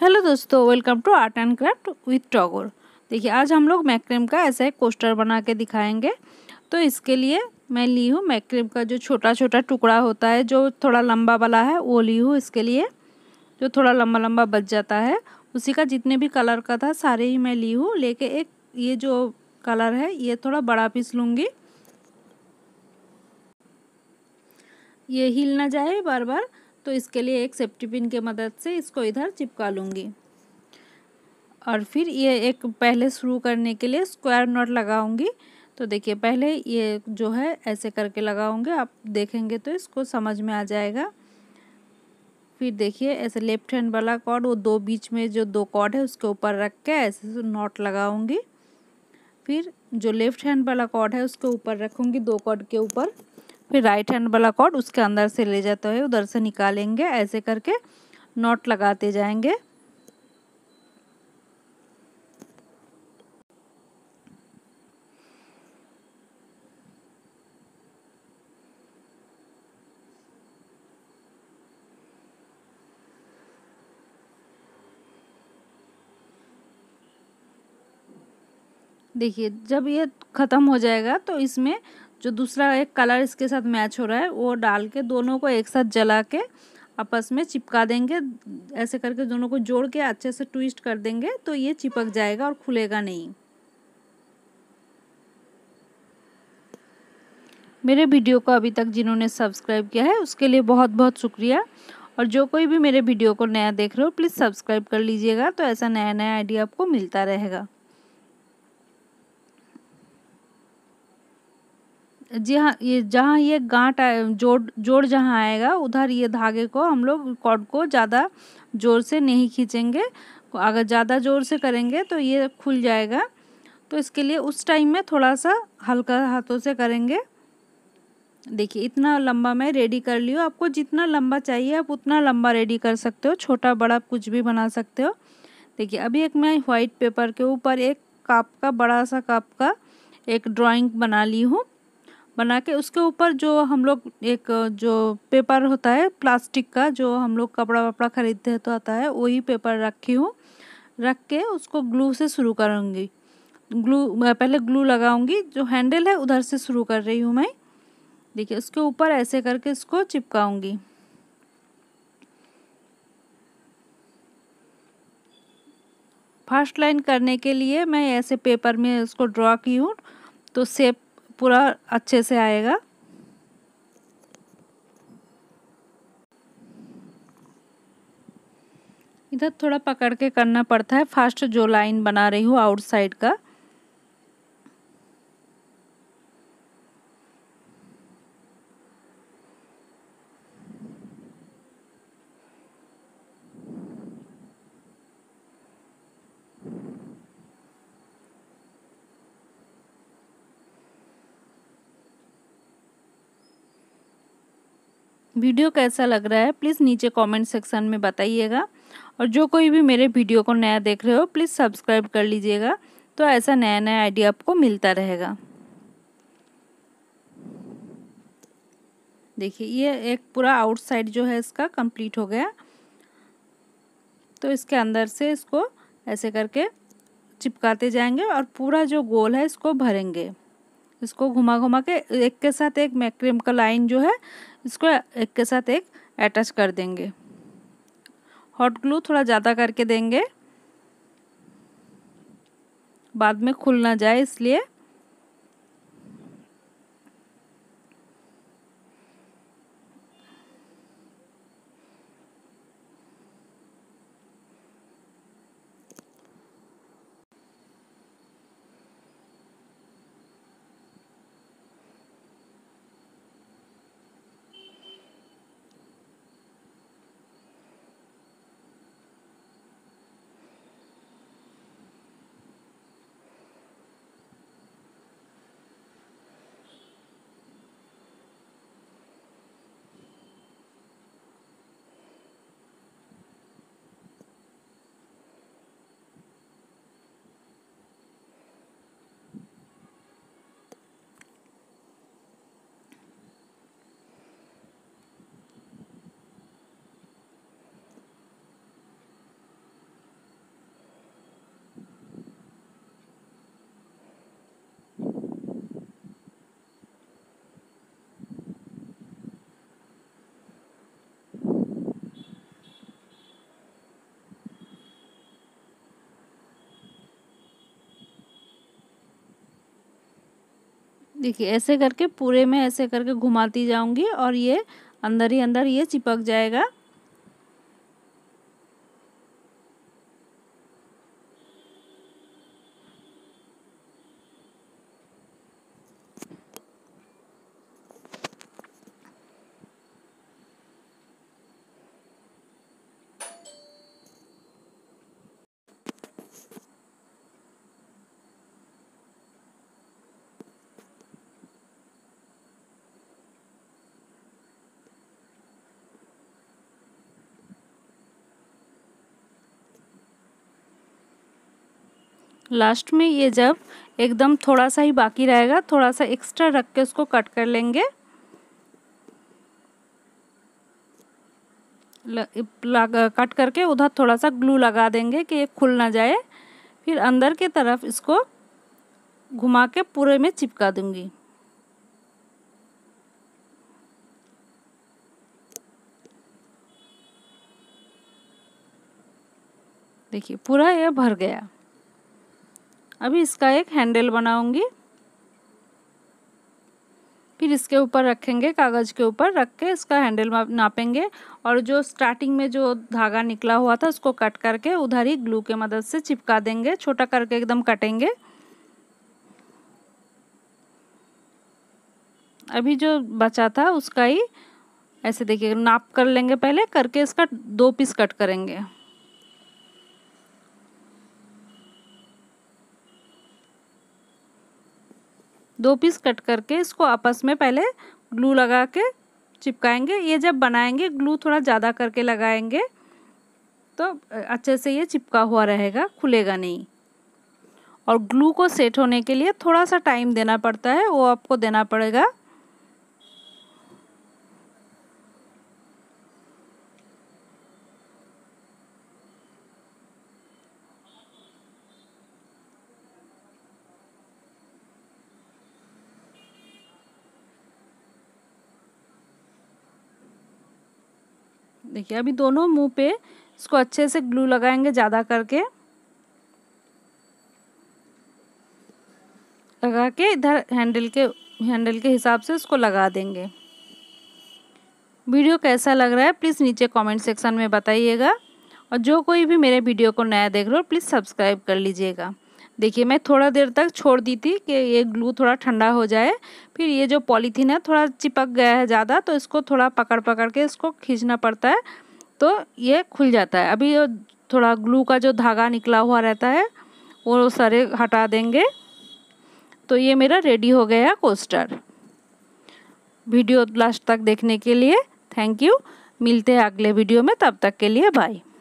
hello दोस्तों welcome to art and craft with Tagore देखिए आज हम लोग मैक्रेम का ऐसा एक पोस्टर बना के दिखाएंगे तो इसके लिए मैं ली हूँ मैक्रेम का जो छोटा छोटा टुकड़ा होता है जो थोड़ा लंबा वाला है वो ली हूँ इसके लिए जो थोड़ा लंबा लंबा बच जाता है उसी का जितने भी कलर का था सारे ही मैं ली हूँ लेके एक ये जो कलर है ये थोड़ा बड़ा पीस लूँगी ये हिल ना जाए बार बार तो इसके लिए एक सेफ्टी पिन की मदद से इसको इधर चिपका लूँगी और फिर ये एक पहले शुरू करने के लिए स्क्वायर नॉट लगाऊंगी तो देखिए पहले ये जो है ऐसे करके लगाऊंगे आप देखेंगे तो इसको समझ में आ जाएगा फिर देखिए ऐसे लेफ्ट हैंड वाला कॉर्ड वो दो बीच में जो दो कॉर्ड है उसके ऊपर रख के ऐसे नॉट लगाऊंगी फिर जो लेफ्ट हैंड वाला कॉर्ड है उसके ऊपर रखूँगी दो कॉर्ड के ऊपर फिर राइट हैंड वाला कॉर्ड उसके अंदर से ले जाते हुए उधर से निकालेंगे ऐसे करके नॉट लगाते जाएंगे देखिए जब ये ख़त्म हो जाएगा तो इसमें जो दूसरा एक कलर इसके साथ मैच हो रहा है वो डाल के दोनों को एक साथ जला के आपस में चिपका देंगे ऐसे करके दोनों को जोड़ के अच्छे से ट्विस्ट कर देंगे तो ये चिपक जाएगा और खुलेगा नहीं मेरे वीडियो को अभी तक जिन्होंने सब्सक्राइब किया है उसके लिए बहुत बहुत शुक्रिया और जो कोई भी मेरे वीडियो को नया देख रहे हो प्लीज़ सब्सक्राइब कर लीजिएगा तो ऐसा नया नया आइडिया आपको मिलता रहेगा जी हाँ ये जहाँ ये गांठ आए जोड़ जोड़ जहाँ आएगा उधर ये धागे को हम लोग कॉर्ड को ज़्यादा जोर से नहीं खींचेंगे अगर ज़्यादा जोर से करेंगे तो ये खुल जाएगा तो इसके लिए उस टाइम में थोड़ा सा हल्का हाथों से करेंगे देखिए इतना लंबा मैं रेडी कर लियो आपको जितना लंबा चाहिए आप उतना लंबा रेडी कर सकते हो छोटा बड़ा कुछ भी बना सकते हो देखिए अभी एक मैं वाइट पेपर के ऊपर एक काप का बड़ा सा काप का एक ड्राइंग बना ली हूँ बना के उसके ऊपर जो हम लोग एक जो पेपर होता है प्लास्टिक का जो हम लोग कपड़ा वपड़ा खरीदते तो आता है वही पेपर रखी हूँ रख के उसको ग्लू से शुरू करूँगी ग्लू पहले ग्लू लगाऊंगी जो हैंडल है उधर से शुरू कर रही हूँ मैं देखिए उसके ऊपर ऐसे करके इसको चिपकाऊंगी फर्स्ट लाइन करने के लिए मैं ऐसे पेपर में उसको ड्रॉ की हूँ तो सेप पूरा अच्छे से आएगा इधर थोड़ा पकड़ के करना पड़ता है फास्ट जो लाइन बना रही हूँ आउटसाइड का वीडियो कैसा लग रहा है प्लीज़ नीचे कमेंट सेक्शन में बताइएगा और जो कोई भी मेरे वीडियो को नया देख रहे हो प्लीज़ सब्सक्राइब कर लीजिएगा तो ऐसा नया नया आइडिया आपको मिलता रहेगा देखिए ये एक पूरा आउटसाइड जो है इसका कंप्लीट हो गया तो इसके अंदर से इसको ऐसे करके चिपकाते जाएंगे और पूरा जो गोल है इसको भरेंगे इसको घुमा घुमा के एक के साथ एक मैक्रीम का लाइन जो है इसको एक के साथ एक अटैच कर देंगे हॉट ग्लू थोड़ा ज़्यादा करके देंगे बाद में खुल ना जाए इसलिए देखिए ऐसे करके पूरे में ऐसे करके घुमाती जाऊंगी और ये अंदर ही अंदर ये चिपक जाएगा लास्ट में ये जब एकदम थोड़ा सा ही बाकी रहेगा थोड़ा सा एक्स्ट्रा रख के उसको कट कर लेंगे कट करके उधर थोड़ा सा ग्लू लगा देंगे कि ये खुल ना जाए फिर अंदर के तरफ इसको घुमा के पूरे में चिपका दूंगी देखिए पूरा यह भर गया अभी इसका एक हैंडल बनाऊंगी फिर इसके ऊपर रखेंगे कागज़ के ऊपर रख के इसका हैंडल नापेंगे और जो स्टार्टिंग में जो धागा निकला हुआ था उसको कट करके उधर ही ग्लू के मदद से चिपका देंगे छोटा करके एकदम कटेंगे अभी जो बचा था उसका ही ऐसे देखिए नाप कर लेंगे पहले करके इसका दो पीस कट करेंगे दो पीस कट करके इसको आपस में पहले ग्लू लगा के चिपकाएंगे ये जब बनाएंगे ग्लू थोड़ा ज़्यादा करके लगाएंगे तो अच्छे से ये चिपका हुआ रहेगा खुलेगा नहीं और ग्लू को सेट होने के लिए थोड़ा सा टाइम देना पड़ता है वो आपको देना पड़ेगा देखिए अभी दोनों मुंह पे इसको अच्छे से ग्लू लगाएंगे ज़्यादा करके लगा के इधर हैंडल के हैंडल के हिसाब से उसको लगा देंगे वीडियो कैसा लग रहा है प्लीज़ नीचे कमेंट सेक्शन में बताइएगा और जो कोई भी मेरे वीडियो को नया देख रहे हो प्लीज़ सब्सक्राइब कर लीजिएगा देखिए मैं थोड़ा देर तक छोड़ दी थी कि ये ग्लू थोड़ा ठंडा हो जाए फिर ये जो पॉलीथीन है थोड़ा चिपक गया है ज़्यादा तो इसको थोड़ा पकड़ पकड़ के इसको खींचना पड़ता है तो ये खुल जाता है अभी थोड़ा ग्लू का जो धागा निकला हुआ रहता है वो सारे हटा देंगे तो ये मेरा रेडी हो गया कोस्टर वीडियो लास्ट तक देखने के लिए थैंक यू मिलते हैं अगले वीडियो में तब तक के लिए बाय